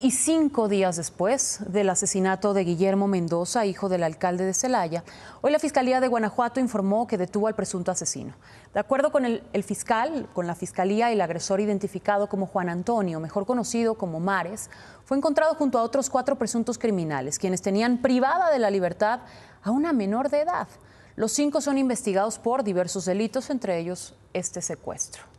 Y cinco días después del asesinato de Guillermo Mendoza, hijo del alcalde de Celaya, hoy la Fiscalía de Guanajuato informó que detuvo al presunto asesino. De acuerdo con el, fiscal, con la Fiscalía, el agresor identificado como Juan Antonio, mejor conocido como Mares, fue encontrado junto a otros cuatro presuntos criminales, quienes tenían privada de la libertad a una menor de edad. Los cinco son investigados por diversos delitos, entre ellos este secuestro.